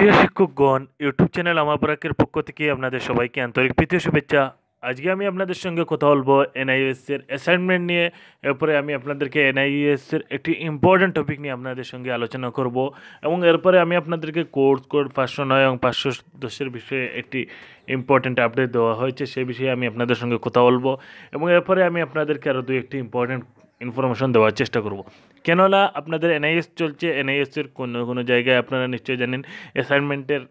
প্রিয় শিক্ষকগণ YouTube channel আমার বরাকের পক্ষ থেকে আপনাদের সবাইকে আন্তরিক প্রীতি শুভেচ্ছা আজকে আমি আপনাদের সঙ্গে কথা বলবো এনআইএসের অ্যাসাইনমেন্ট নিয়ে এরপরে আমি আপনাদেরকে এনআইএসের একটি ইম্পর্ট্যান্ট টপিক নিয়ে আপনাদের সঙ্গে আলোচনা করব এবং এরপরে আমি আপনাদেরকে কোর্স কোড পাঁচশো নয় এবং পাঁচশো দশের বিষয়ে একটি ইম্পর্ট্যান্ট আপডেট দেওয়া হয়েছে সে বিষয়ে আমি আপনাদের সঙ্গে কথা বলবো এবং এরপরে আমি আপনাদেরকে আরও দু একটি ইম্পর্ট্যান্ট ইনফরমেশন দেওয়ার চেষ্টা করব কেননা আপনাদের এনআইএস চলছে এনআইএসের কোনো কোনো জায়গায় আপনারা নিশ্চয়ই জানেন অ্যাসাইনমেন্টের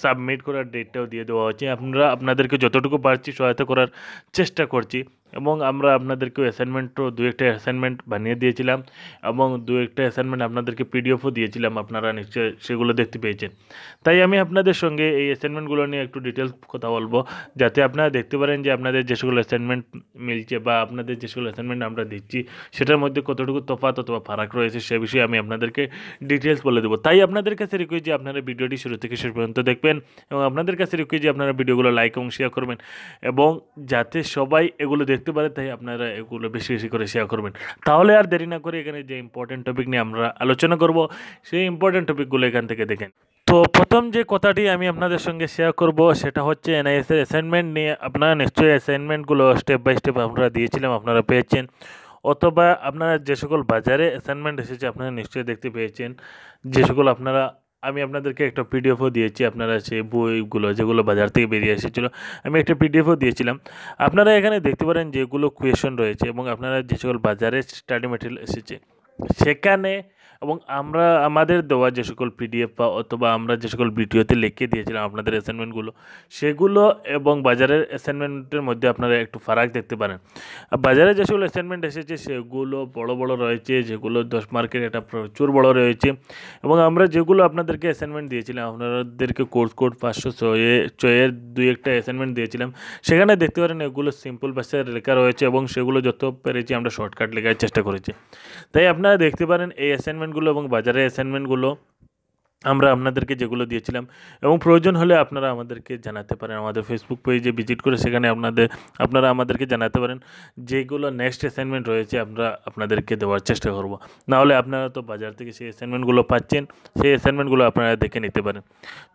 সাবমিট করার ডেটটাও দিয়ে দেওয়া হচ্ছে আপনারা আপনাদেরকে যতটুকু পারছি সহায়তা করার চেষ্টা করছি এবং আমরা আপনাদেরকে অ্যাসাইনমেন্টও দু একটা অ্যাসাইনমেন্ট বানিয়ে দিয়েছিলাম এবং দু একটা অ্যাসাইনমেন্ট আপনাদেরকে পিডিএফও দিয়েছিলাম আপনারা নিশ্চয়ই সেগুলো দেখতে পেয়েছেন তাই আমি আপনাদের সঙ্গে এই অ্যাসাইনমেন্টগুলো নিয়ে একটু ডিটেলস কথা বলবো যাতে আপনারা দেখতে পারেন যে আপনাদের যে সকল অ্যাসাইনমেন্ট মিলছে বা আপনাদের যে সকল অ্যাসাইনমেন্ট আমরা দিচ্ছি সেটার মধ্যে কতটুকু তফাত অথবা ফারাক রয়েছে সে বিষয়ে আমি আপনাদেরকে ডিটেলস বলে দেবো তাই আপনাদের কাছে রিকোয়েস্ট যে আপনারা ভিডিওটি শুরু থেকে শেষ পর্যন্ত দেখবেন এবং আপনাদের কাছে রিকোয়েস্ট যে আপনারা ভিডিওগুলো লাইক এবং শেয়ার করবেন এবং যাতে সবাই এগুলো দেখ দেখতে পারে তাই আপনারা এগুলো বেশি বেশি করে শেয়ার করবেন তাহলে আর দেরি না করে এখানে যে ইম্পর্টেন্ট টপিক নিয়ে আমরা আলোচনা করব সেই ইম্পর্টেন্ট টপিকগুলো এখান থেকে দেখেন তো প্রথম যে কথাটি আমি আপনাদের সঙ্গে শেয়ার করব সেটা হচ্ছে এনআইএসের অ্যাসাইনমেন্ট নিয়ে আপনারা নিশ্চয়ই অ্যাসাইনমেন্টগুলো স্টেপ বাই স্টেপ আমরা দিয়েছিলাম আপনারা পেয়েছেন অথবা আপনারা যে সকল বাজারে অ্যাসাইনমেন্ট এসেছে আপনারা নিশ্চয়ই দেখতে পেয়েছেন যে সকল আপনারা আমি আপনাদেরকে একটা পিডিএফও দিয়েছি আপনারা সেই বইগুলো যেগুলো বাজার থেকে বেরিয়ে এসেছিলো আমি একটা পিডিএফও দিয়েছিলাম আপনারা এখানে দেখতে পারেন যেগুলো কোয়েশন রয়েছে এবং আপনারা যে সকল বাজারে স্টাডি মেটেরিয়াল এসেছে সেখানে এবং আমরা আমাদের দেওয়া যে সকল পিডিএফ বা অথবা আমরা যে সকল ভিডিওতে লিখে দিয়েছিলাম আপনাদের অ্যাসাইনমেন্টগুলো সেগুলো এবং বাজারের অ্যাসাইনমেন্টের মধ্যে আপনারা একটু ফারাক দেখতে পারেন বাজারে যে সকল অ্যাসাইনমেন্ট এসেছে সেগুলো বড় বড় রয়েছে যেগুলো দশ মার্কের এটা প্রচুর বড় রয়েছে এবং আমরা যেগুলো আপনাদেরকে অ্যাসাইনমেন্ট দিয়েছিলাম আপনাদেরকে কোর্স কোড পাঁচশো ছয়ে ছয়ের দুই একটা অ্যাসাইনমেন্ট দিয়েছিলাম সেখানে দেখতে পারেন এগুলো সিম্পল ভাষায় লেখা রয়েছে এবং সেগুলো যত পেরেছি আমরা শর্টকাট লেখার চেষ্টা করেছি তাই আপনি আপনারা দেখতে পারেন এই অ্যাসাইনমেন্টগুলো এবং বাজারের অ্যাসাইনমেন্টগুলো আমরা আপনাদেরকে যেগুলো দিয়েছিলাম এবং প্রয়োজন হলে আপনারা আমাদেরকে জানাতে পারেন আমাদের ফেসবুক পেজে ভিজিট করে সেখানে আপনাদের আপনারা আমাদেরকে জানাতে পারেন যেগুলো নেক্সট অ্যাসাইনমেন্ট রয়েছে আমরা আপনাদেরকে দেওয়ার চেষ্টা করবো নাহলে আপনারা তো বাজার থেকে সেই অ্যাসাইনমেন্টগুলো পাচ্ছেন সেই অ্যাসাইনমেন্টগুলো আপনারা দেখে নিতে পারেন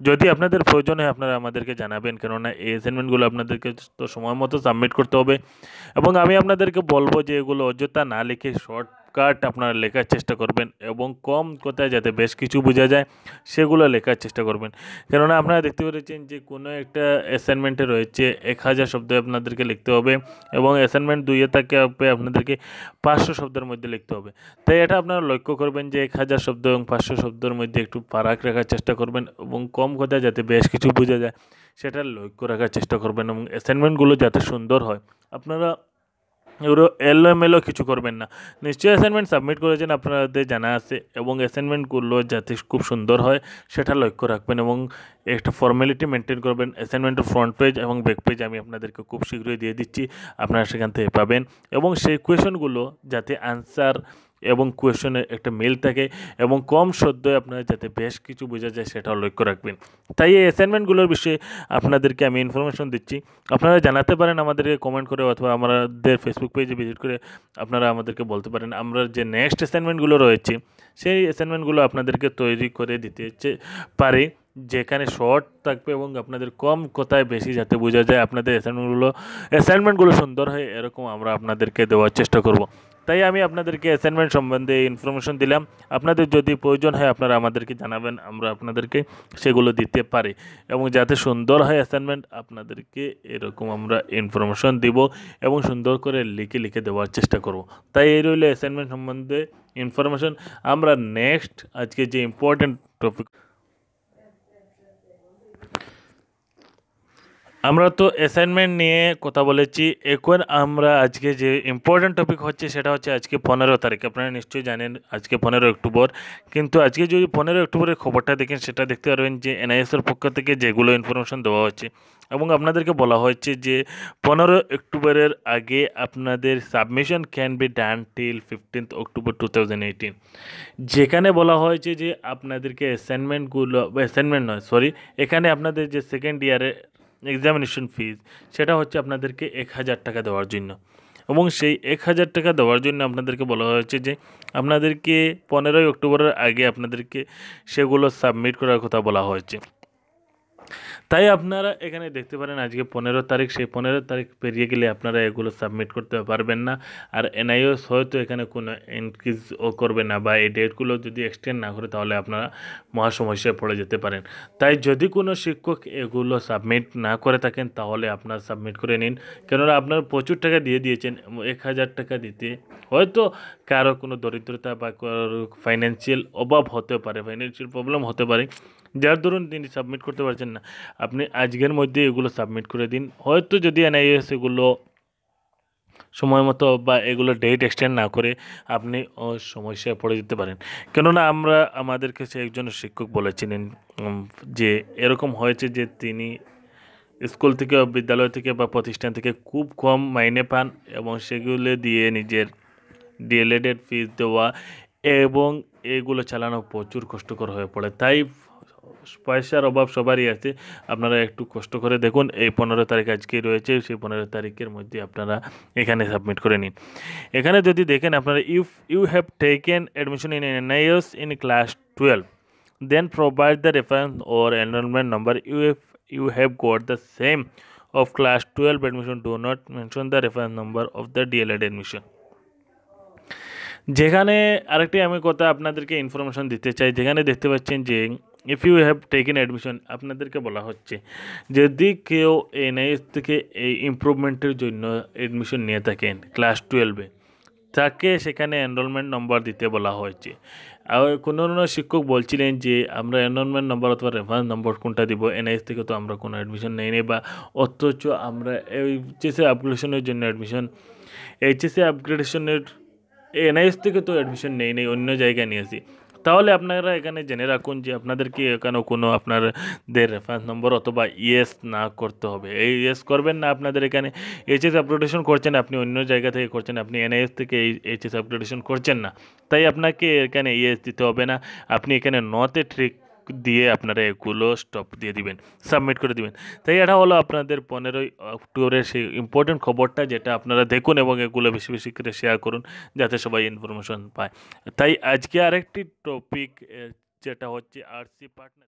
যদি আপনাদের প্রয়োজন হয় আপনারা আমাদেরকে জানাবেন কেননা এই অ্যাসাইনমেন্টগুলো আপনাদেরকে তো সময় মতো সাবমিট করতে হবে এবং আমি আপনাদেরকে বলবো যে এগুলো অযথা না লিখে শর্ট কাট আপনারা লেখার চেষ্টা করবেন এবং কম কথায় যাতে বেশ কিছু বোঝা যায় সেগুলো লেখার চেষ্টা করবেন কেননা আপনারা দেখতে পেরেছেন যে কোনো একটা অ্যাসাইনমেন্টে রয়েছে এক হাজার শব্দ আপনাদেরকে লিখতে হবে এবং অ্যাসাইনমেন্ট দুইয়ে থাকে আপনাদেরকে পাঁচশো শব্দের মধ্যে লিখতে হবে তাই এটা আপনারা লক্ষ্য করবেন যে এক হাজার শব্দ এবং পাঁচশো শব্দের মধ্যে একটু ফারাক রাখার চেষ্টা করবেন এবং কম কথায় যাতে বেশ কিছু বোঝা যায় সেটা লক্ষ্য রাখার চেষ্টা করবেন এবং অ্যাসাইনমেন্টগুলো যাতে সুন্দর হয় আপনারা এগুলো এলোমেলো কিছু করবেন না নিশ্চয়ই অ্যাসাইনমেন্ট সাবমিট করেছেন আপনাদের জানা আছে এবং অ্যাসাইনমেন্টগুলো যাতে খুব সুন্দর হয় সেটা লক্ষ্য রাখবেন এবং একটা ফর্মালিটি মেনটেন করবেন অ্যাসাইনমেন্টের ফ্রন্ট পেজ এবং ব্যাক পেজ আমি আপনাদেরকে খুব শীঘ্রই দিয়ে দিচ্ছি আপনারা সেখান থেকে পাবেন এবং সেই কোয়েশনগুলো যাতে আনসার এবং কোয়েশনের একটা মিল থাকে এবং কম শব্দে আপনারা যাতে বেশ কিছু বোঝা যায় সেটাও লক্ষ্য রাখবেন তাই এই অ্যাসাইনমেন্টগুলোর বিষয়ে আপনাদেরকে আমি ইনফরমেশন দিচ্ছি আপনারা জানাতে পারেন আমাদেরকে কমেন্ট করে অথবা আমাদের ফেসবুক পেজে ভিজিট করে আপনারা আমাদেরকে বলতে পারেন আমরা যে নেক্সট অ্যাসাইনমেন্টগুলো রয়েছে সেই অ্যাসাইনমেন্টগুলো আপনাদেরকে তৈরি করে দিতে পারে যেখানে শর্ট থাকবে এবং আপনাদের কম কথায় বেশি যাতে বোঝা যায় আপনাদের অ্যাসাইনমেন্টগুলো অ্যাসাইনমেন্টগুলো সুন্দর হয় এরকম আমরা আপনাদেরকে দেওয়ার চেষ্টা করব তাই আমি আপনাদেরকে অ্যাসাইনমেন্ট সম্বন্ধে ইনফরমেশন দিলাম আপনাদের যদি প্রয়োজন হয় আপনারা আমাদেরকে জানাবেন আমরা আপনাদেরকে সেগুলো দিতে পারি এবং যাতে সুন্দর হয় অ্যাসাইনমেন্ট আপনাদেরকে এরকম আমরা ইনফরমেশন দিব এবং সুন্দর করে লিখে লিখে দেওয়ার চেষ্টা করব তাই এই রইল অ্যাসাইনমেন্ট সম্বন্ধে ইনফরমেশন আমরা নেক্সট আজকে যে ইম্পর্ট্যান্ট টপিক আমরা তো অ্যাসাইনমেন্ট নিয়ে কথা বলেছি এখন আমরা আজকে যে ইম্পর্ট্যান্ট টপিক হচ্ছে সেটা হচ্ছে আজকে পনেরো তারিখ আপনারা নিশ্চয়ই জানেন আজকে পনেরো অক্টোবর কিন্তু আজকে যদি পনেরো অক্টোবরের খবরটা দেখেন সেটা দেখতে পারবেন যে এনআইএসের পক্ষ থেকে যেগুলো ইনফরমেশন দেওয়া হচ্ছে এবং আপনাদেরকে বলা হয়েছে যে পনেরো অক্টোবরের আগে আপনাদের submission can be done till fifteenth October two thousand eighteen যেখানে বলা হয়েছে যে আপনাদেরকে অ্যাসাইনমেন্টগুলো অ্যাসাইনমেন্ট নয় সরি এখানে আপনাদের যে সেকেন্ড ইয়ারের এক্সামিনেশন ফিজ সেটা হচ্ছে আপনাদেরকে এক হাজার টাকা দেওয়ার জন্য এবং সেই এক হাজার টাকা দেওয়ার জন্য আপনাদেরকে বলা হয়েছে যে আপনাদেরকে পনেরোই অক্টোবরের আগে আপনাদেরকে সেগুলো সাবমিট করার কথা বলা হয়েছে তাই আপনারা এখানে দেখতে পারেন আজকে পনেরো তারিখ সেই পনেরো তারিখ পেরিয়ে গেলে আপনারা এগুলো সাবমিট করতে পারবেন না আর এনআইওস হয়তো এখানে কোনো ও করবে না বা এই ডেটগুলো যদি এক্সটেন্ড না করে তাহলে আপনারা মহা সমস্যায় পড়ে যেতে পারেন তাই যদি কোনো শিক্ষক এগুলো সাবমিট না করে থাকেন তাহলে আপনার সাবমিট করে নিন কেননা আপনার প্রচুর টাকা দিয়ে দিয়েছেন এক হাজার টাকা দিতে হয়তো কারো কোনো দরিদ্রতা বা কারোর ফাইন্যান্সিয়াল অভাব হতে পারে ফাইন্যান্সিয়াল প্রবলেম হতে পারে যার দরুন তিনি সাবমিট করতে পারছেন না আপনি আজকের মধ্যে এগুলো সাবমিট করে দিন হয়তো যদি এনআইএস এগুলো সময় মতো বা এগুলো ডেট এক্সটেন্ড না করে আপনি ও সমস্যায় পড়ে যেতে পারেন কেননা আমরা আমাদের কাছে একজন শিক্ষক বলেছিলেন যে এরকম হয়েছে যে তিনি স্কুল থেকে বিদ্যালয় থেকে বা প্রতিষ্ঠান থেকে খুব কম মাইনে পান এবং সেগুলো দিয়ে নিজের ডিএলএডের ফিস দেওয়া এবং এগুলো চালানো প্রচুর কষ্টকর হয়ে পড়ে তাই পয়সার অভাব সবারই আছে আপনারা একটু কষ্ট করে দেখুন এই পনেরো তারিখ আজকেই রয়েছে সেই পনেরো তারিখের মধ্যে আপনারা এখানে সাবমিট করে নিন এখানে যদি দেখেন আপনারা you you have taken admission in an in class twelve then provide the reference or enrolment number if you have got the same of class twelve admission do not mention the reference number of the DElEd admission যেখানে আরেকটি আমি কথা আপনাদেরকে information দিতে চাই যেখানে দেখতে পাচ্ছেন যে if you have taken admission আপনাদেরকে বলা হচ্ছে যদি কেউ এনআইএস থেকে এই ইম্প্রুভমেন্টের জন্য অ্যাডমিশন নিয়ে থাকেন ক্লাস টুয়েলভে তাকে সেখানে এনরোলমেন্ট নম্বর দিতে বলা হয়েছে আর কোনো কোনো শিক্ষক বলছিলেন যে আমরা এনরোলমেন্ট নম্বর অথবা রেফারেন্স নম্বর কোনটা দিব এনআইএস থেকে তো আমরা কোনো অ্যাডমিশন নেই নেই বা অথচ আমরা এইচএসএ আপগ্রেডেশনের জন্য অ্যাডমিশন এইচএসএ আপগ্রেডেশনের এনআইএস থেকে তো অ্যাডমিশন নেই নেই অন্য জায়গায় নিয়েছি তাহলে আপনারা এখানে জেনে রাখুন যে আপনাদেরকে এখানেও কোনো আপনাদের রেফারেন্স নম্বর অথবা ইয়েস না করতে হবে এই ইয়েস করবেন না আপনাদের এখানে এইচএস আপগ্রেডেশন করছেন আপনি অন্য জায়গা থেকে করছেন আপনি এনআইএস থেকে এইচএস আপগ্রেডেশন করছেন না তাই আপনাকে এখানে ইয়েস দিতে হবে না আপনি এখানে নতে ট্রিক দিয়ে আপনারা এগুলো স্টপ দিয়ে দিবেন সাবমিট করে দিবেন তাই এটা হলো আপনাদের পনেরোই অক্টোবরের সেই ইম্পর্টেন্ট খবরটা যেটা আপনারা দেখুন এবং এগুলো বেশি বেশি করে শেয়ার করুন যাতে সবাই ইনফরমেশন পায় তাই আজকে আরেকটি টপিক যেটা হচ্ছে আর সি পার্টনার